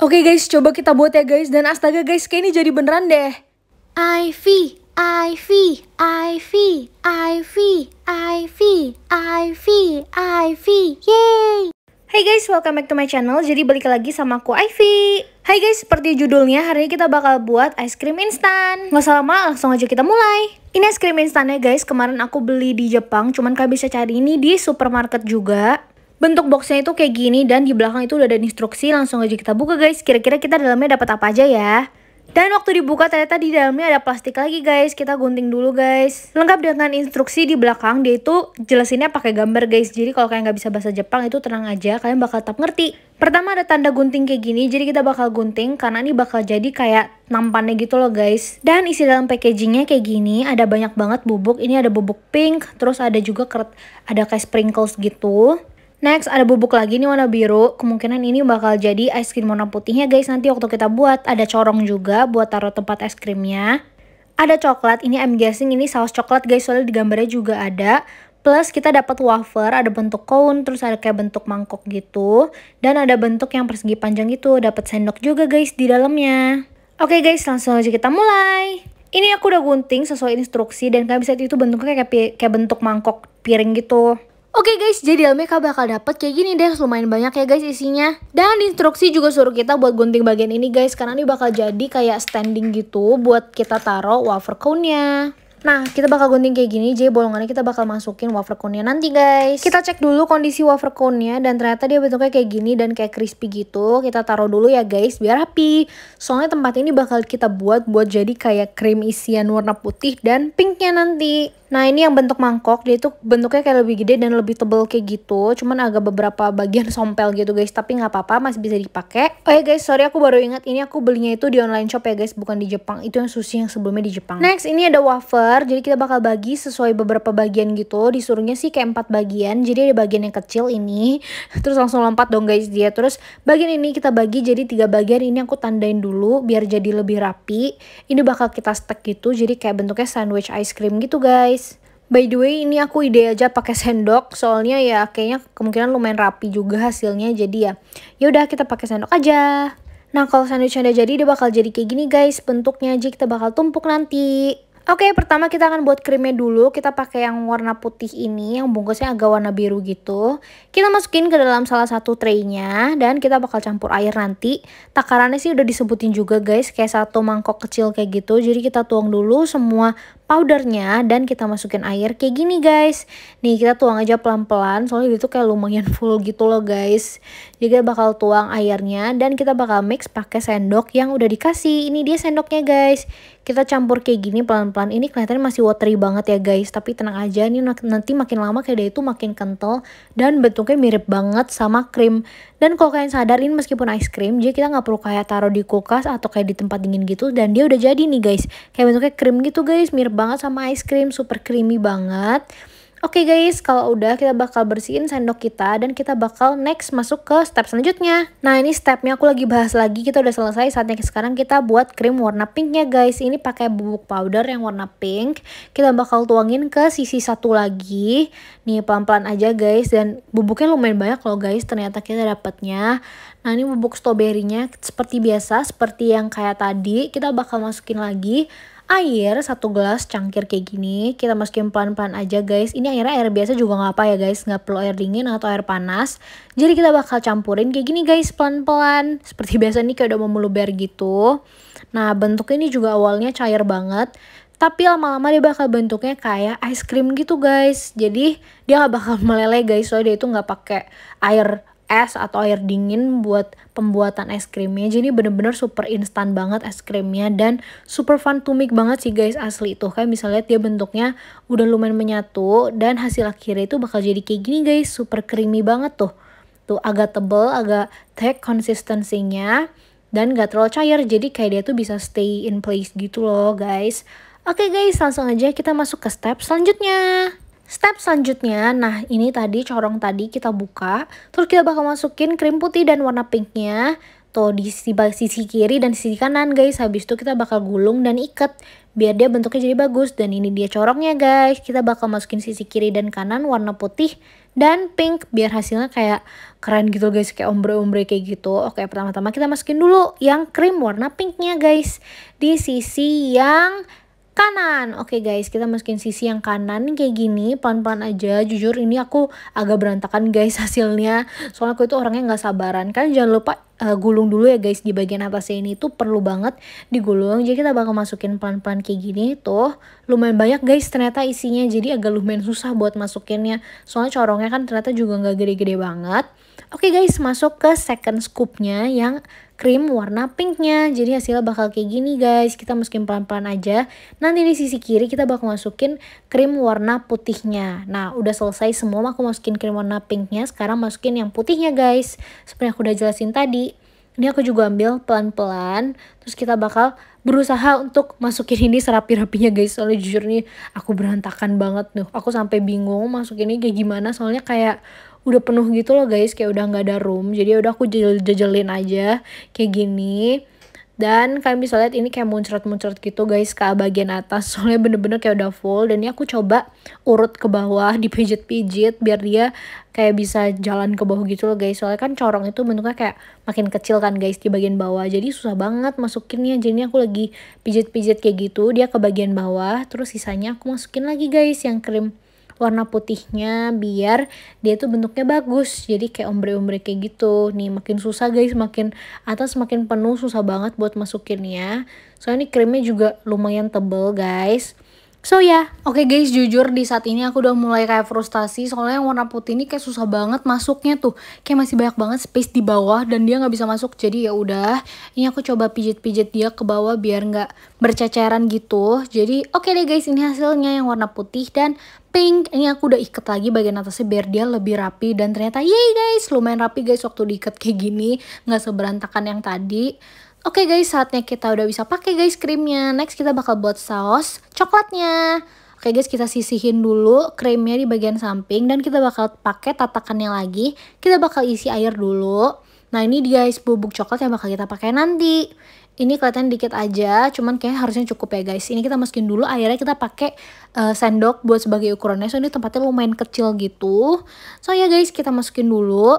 Oke okay guys, coba kita buat ya guys. Dan astaga guys, kayak ini jadi beneran deh. Ivy, Ivy, Ivy, Ivy, Ivy, Ivy, Ivy, yay! Hai guys, welcome back to my channel. Jadi balik lagi sama aku Ivy. Hai guys, seperti judulnya, hari ini kita bakal buat ice cream instan. Nggak usah lama, langsung aja kita mulai. Ini es krim instannya guys, kemarin aku beli di Jepang, cuman kalian bisa cari ini di supermarket juga. Bentuk boxnya itu kayak gini dan di belakang itu udah ada instruksi langsung aja kita buka guys. Kira-kira kita dalamnya dapat apa aja ya. Dan waktu dibuka ternyata di dalamnya ada plastik lagi guys. Kita gunting dulu guys. Lengkap dengan instruksi di belakang dia itu jelasinnya pakai gambar guys. Jadi kalau kalian nggak bisa bahasa Jepang itu tenang aja kalian bakal tetap ngerti. Pertama ada tanda gunting kayak gini, jadi kita bakal gunting karena ini bakal jadi kayak nampannya gitu loh guys. Dan isi dalam packagingnya kayak gini, ada banyak banget bubuk. Ini ada bubuk pink, terus ada juga ada kayak sprinkles gitu. Next, ada bubuk lagi nih warna biru. Kemungkinan ini bakal jadi ice cream warna putihnya guys nanti waktu kita buat. Ada corong juga buat taruh tempat es krimnya. Ada coklat, ini I'm guessing ini saus coklat guys soalnya di gambarnya juga ada. Plus kita dapat wafer, ada bentuk cone, terus ada kayak bentuk mangkok gitu. Dan ada bentuk yang persegi panjang itu dapat sendok juga guys di dalamnya. Oke okay guys, langsung aja kita mulai. Ini aku udah gunting sesuai instruksi dan kalian bisa itu bentuknya kayak, kayak bentuk mangkok piring gitu. Oke okay guys, jadi Almeka bakal dapat kayak gini deh, lumayan banyak ya guys isinya. Dan instruksi juga suruh kita buat gunting bagian ini guys, karena ini bakal jadi kayak standing gitu buat kita taro wafer cone-nya. Nah, kita bakal gunting kayak gini, jadi bolongannya kita bakal masukin wafer cone-nya nanti guys. Kita cek dulu kondisi wafer cone-nya, dan ternyata dia bentuknya kayak gini dan kayak crispy gitu. Kita taruh dulu ya guys, biar rapi. Soalnya tempat ini bakal kita buat buat jadi kayak krim isian warna putih dan pinknya nanti. Nah ini yang bentuk mangkok dia itu bentuknya kayak lebih gede dan lebih tebel kayak gitu Cuman agak beberapa bagian sompel gitu guys tapi nggak apa-apa masih bisa dipakai Oh ya guys sorry aku baru ingat ini aku belinya itu di online shop ya guys bukan di Jepang Itu yang sushi yang sebelumnya di Jepang Next ini ada wafer jadi kita bakal bagi sesuai beberapa bagian gitu Disuruhnya sih kayak empat bagian jadi ada bagian yang kecil ini Terus langsung lompat dong guys dia Terus bagian ini kita bagi jadi tiga bagian ini aku tandain dulu biar jadi lebih rapi Ini bakal kita stek gitu jadi kayak bentuknya sandwich ice cream gitu guys By the way, ini aku ide aja pakai sendok, soalnya ya kayaknya kemungkinan lumayan rapi juga hasilnya, jadi ya yaudah kita pakai sendok aja. Nah, kalau sandwichnya udah jadi, dia bakal jadi kayak gini guys, bentuknya aja kita bakal tumpuk nanti. Oke, okay, pertama kita akan buat krimnya dulu. Kita pakai yang warna putih ini, yang bungkusnya agak warna biru gitu. Kita masukin ke dalam salah satu traynya, dan kita bakal campur air nanti. Takarannya sih udah disebutin juga guys, kayak satu mangkok kecil kayak gitu. Jadi kita tuang dulu semua powdernya dan kita masukin air kayak gini guys. Nih kita tuang aja pelan-pelan soalnya itu kayak lumayan full gitu loh guys. Jadi kita bakal tuang airnya dan kita bakal mix pakai sendok yang udah dikasih. Ini dia sendoknya guys. Kita campur kayak gini pelan-pelan. Ini kelihatannya masih watery banget ya guys. Tapi tenang aja ini nanti makin lama kayak dia itu makin kental dan bentuknya mirip banget sama krim. Dan kalau kalian sadar ini meskipun ice cream jadi kita nggak perlu kayak taruh di kulkas atau kayak di tempat dingin gitu dan dia udah jadi nih guys. Kayak bentuknya krim gitu guys mirip banget sama ice cream, super creamy banget. Oke okay guys, kalau udah kita bakal bersihin sendok kita dan kita bakal next masuk ke step selanjutnya. Nah ini stepnya aku lagi bahas lagi, kita udah selesai saatnya sekarang kita buat krim warna pinknya guys. Ini pakai bubuk powder yang warna pink, kita bakal tuangin ke sisi satu lagi. Nih pelan-pelan aja guys dan bubuknya lumayan banyak loh guys ternyata kita dapatnya. Nah ini bubuk stroberinya seperti biasa, seperti yang kayak tadi kita bakal masukin lagi air satu gelas cangkir kayak gini kita masukin pelan-pelan aja guys ini airnya air biasa juga nggak apa ya guys nggak perlu air dingin atau air panas jadi kita bakal campurin kayak gini guys pelan-pelan seperti biasa nih kayak udah mau meluber gitu nah bentuknya ini juga awalnya cair banget tapi lama-lama dia bakal bentuknya kayak ice cream gitu guys jadi dia nggak bakal meleleh guys soalnya dia itu nggak pakai air es atau air dingin buat pembuatan es krimnya. Jadi bener-bener super instan banget es krimnya dan super fun to make banget sih guys asli itu. Kayak misalnya dia bentuknya udah lumayan menyatu dan hasil akhirnya itu bakal jadi kayak gini guys, super creamy banget tuh. Tuh agak tebel, agak thick konsistensinya dan gak terlalu cair jadi kayak dia tuh bisa stay in place gitu loh guys. Oke okay guys, langsung aja kita masuk ke step selanjutnya. Step selanjutnya, nah ini tadi corong tadi kita buka, terus kita bakal masukin krim putih dan warna pinknya, tuh di sisi kiri dan sisi kanan guys, habis itu kita bakal gulung dan ikat, biar dia bentuknya jadi bagus, dan ini dia corongnya guys, kita bakal masukin sisi kiri dan kanan warna putih dan pink, biar hasilnya kayak keren gitu guys, kayak ombre-ombre kayak gitu, oke pertama-tama kita masukin dulu yang krim warna pinknya guys, di sisi yang kanan. Oke okay guys, kita masukin sisi yang kanan kayak gini, pelan-pelan aja. Jujur ini aku agak berantakan guys hasilnya. Soalnya aku itu orangnya nggak sabaran. kan jangan lupa uh, gulung dulu ya guys di bagian atasnya ini tuh perlu banget digulung. Jadi kita bakal masukin pelan-pelan kayak gini tuh. Lumayan banyak guys ternyata isinya. Jadi agak lumayan susah buat masukinnya. Soalnya corongnya kan ternyata juga nggak gede-gede banget. Oke okay guys, masuk ke second scoopnya yang krim warna pinknya jadi hasilnya bakal kayak gini guys kita masukin pelan-pelan aja nanti di sisi kiri kita bakal masukin krim warna putihnya nah udah selesai semua aku masukin krim warna pinknya sekarang masukin yang putihnya guys seperti yang aku udah jelasin tadi ini aku juga ambil pelan-pelan terus kita bakal berusaha untuk masukin ini serapi-rapinya guys soalnya jujur nih aku berantakan banget tuh aku sampai bingung masukin ini kayak gimana soalnya kayak udah penuh gitu loh guys kayak udah nggak ada room jadi udah aku jejelin aja kayak gini dan kalian bisa lihat ini kayak muncrat-muncrat gitu guys ke bagian atas soalnya bener-bener kayak udah full dan ini aku coba urut ke bawah dipijit-pijit biar dia kayak bisa jalan ke bawah gitu loh guys soalnya kan corong itu bentuknya kayak makin kecil kan guys di bagian bawah jadi susah banget masukinnya jadi ini aku lagi pijit-pijit kayak gitu dia ke bagian bawah terus sisanya aku masukin lagi guys yang krim warna putihnya biar dia tuh bentuknya bagus jadi kayak ombre-ombre kayak gitu nih makin susah guys makin atas makin penuh susah banget buat masukinnya soalnya ini krimnya juga lumayan tebel guys So ya, yeah. oke okay guys, jujur di saat ini aku udah mulai kayak frustasi soalnya yang warna putih ini kayak susah banget masuknya tuh. Kayak masih banyak banget space di bawah dan dia nggak bisa masuk. Jadi ya udah, ini aku coba pijit-pijit dia ke bawah biar nggak berceceran gitu. Jadi oke okay deh guys, ini hasilnya yang warna putih dan pink. Ini aku udah ikat lagi bagian atasnya biar dia lebih rapi dan ternyata yay guys, lumayan rapi guys waktu diikat kayak gini, nggak seberantakan yang tadi. Oke okay guys, saatnya kita udah bisa pakai guys krimnya. Next kita bakal buat saus coklatnya. Oke guys, kita sisihin dulu krimnya di bagian samping dan kita bakal pakai tatakannya lagi. Kita bakal isi air dulu. Nah ini dia guys bubuk coklat yang bakal kita pakai nanti. Ini kelihatan dikit aja, cuman kayak harusnya cukup ya guys. Ini kita masukin dulu airnya kita pakai uh, sendok buat sebagai ukurannya. So ini tempatnya lumayan kecil gitu. So ya guys, kita masukin dulu.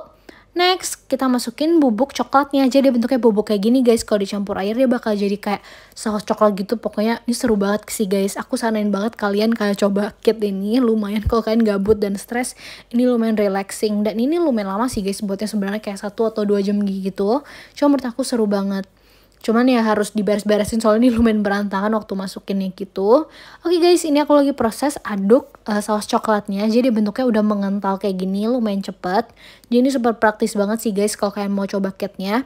Next, kita masukin bubuk coklatnya. Jadi dia bentuknya bubuk kayak gini guys. Kalau dicampur air dia bakal jadi kayak saus coklat gitu. Pokoknya ini seru banget sih guys. Aku saranin banget kalian kayak coba kit ini. Lumayan kalau kalian gabut dan stres. Ini lumayan relaxing. Dan ini lumayan lama sih guys buatnya sebenarnya kayak satu atau dua jam gitu. Cuma menurut aku seru banget cuman ya harus diberes-beresin soalnya ini lumayan berantakan waktu masukinnya gitu oke guys ini aku lagi proses aduk uh, saus coklatnya jadi bentuknya udah mengental kayak gini lumayan cepet jadi ini super praktis banget sih guys kalau kalian mau coba catnya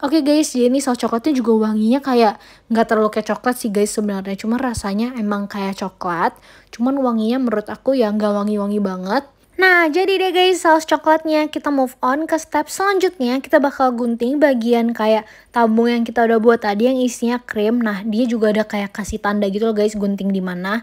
Oke okay guys, jadi ini saus coklatnya juga wanginya kayak nggak terlalu kayak coklat sih guys sebenarnya. Cuma rasanya emang kayak coklat. Cuman wanginya menurut aku ya nggak wangi-wangi banget. Nah, jadi deh guys, saus coklatnya kita move on ke step selanjutnya. Kita bakal gunting bagian kayak tabung yang kita udah buat tadi yang isinya krim. Nah, dia juga ada kayak kasih tanda gitu loh guys, gunting di mana.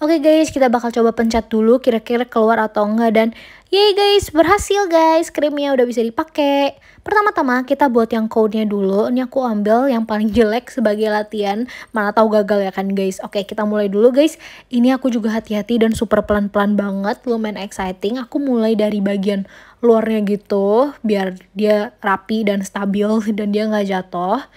Oke guys, kita bakal coba pencet dulu kira-kira keluar atau enggak dan yay guys, berhasil guys, krimnya udah bisa dipakai. Pertama-tama kita buat yang code-nya dulu, ini aku ambil yang paling jelek sebagai latihan, mana tahu gagal ya kan guys. Oke, kita mulai dulu guys, ini aku juga hati-hati dan super pelan-pelan banget, lumayan exciting. Aku mulai dari bagian luarnya gitu, biar dia rapi dan stabil dan dia nggak jatuh.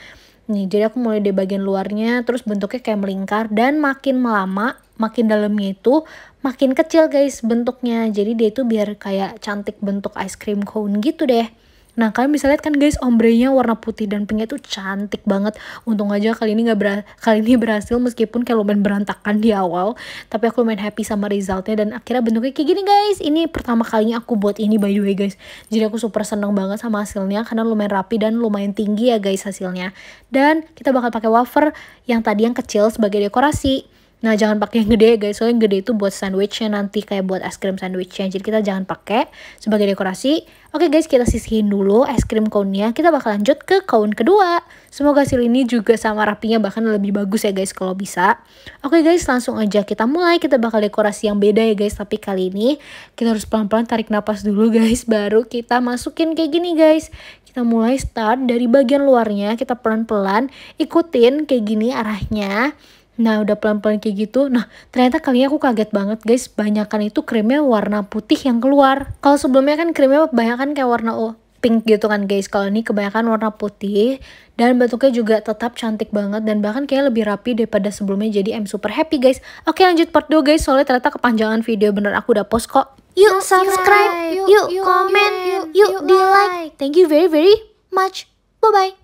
Nih, jadi aku mulai di bagian luarnya, terus bentuknya kayak melingkar, dan makin melama makin dalamnya itu makin kecil guys bentuknya jadi dia itu biar kayak cantik bentuk ice cream cone gitu deh Nah kalian bisa lihat kan guys ombrenya warna putih dan pinknya tuh cantik banget Untung aja kali ini nggak ber kali ini berhasil meskipun kayak lumayan berantakan di awal Tapi aku lumayan happy sama resultnya dan akhirnya bentuknya kayak gini guys Ini pertama kalinya aku buat ini by the way guys Jadi aku super seneng banget sama hasilnya karena lumayan rapi dan lumayan tinggi ya guys hasilnya Dan kita bakal pakai wafer yang tadi yang kecil sebagai dekorasi Nah jangan pakai yang gede ya guys, soalnya yang gede itu buat sandwichnya nanti kayak buat es krim sandwichnya. Jadi kita jangan pakai sebagai dekorasi. Oke guys kita sisihin dulu es krim cone-nya. Kita bakal lanjut ke kaun kedua. Semoga hasil ini juga sama rapinya bahkan lebih bagus ya guys kalau bisa. Oke guys langsung aja kita mulai. Kita bakal dekorasi yang beda ya guys. Tapi kali ini kita harus pelan-pelan tarik napas dulu guys. Baru kita masukin kayak gini guys kita mulai start dari bagian luarnya kita pelan-pelan ikutin kayak gini arahnya Nah udah pelan-pelan kayak gitu. Nah ternyata kali ini aku kaget banget guys. Banyakan itu krimnya warna putih yang keluar. Kalau sebelumnya kan krimnya kebanyakan kayak warna oh, pink gitu kan guys. Kalau ini kebanyakan warna putih. Dan bentuknya juga tetap cantik banget. Dan bahkan kayak lebih rapi daripada sebelumnya. Jadi I'm super happy guys. Oke lanjut part 2 guys. Soalnya ternyata kepanjangan video bener aku udah post kok. Yuk subscribe, yuk, komen comment, yuk di like. Thank you very very much. Bye bye.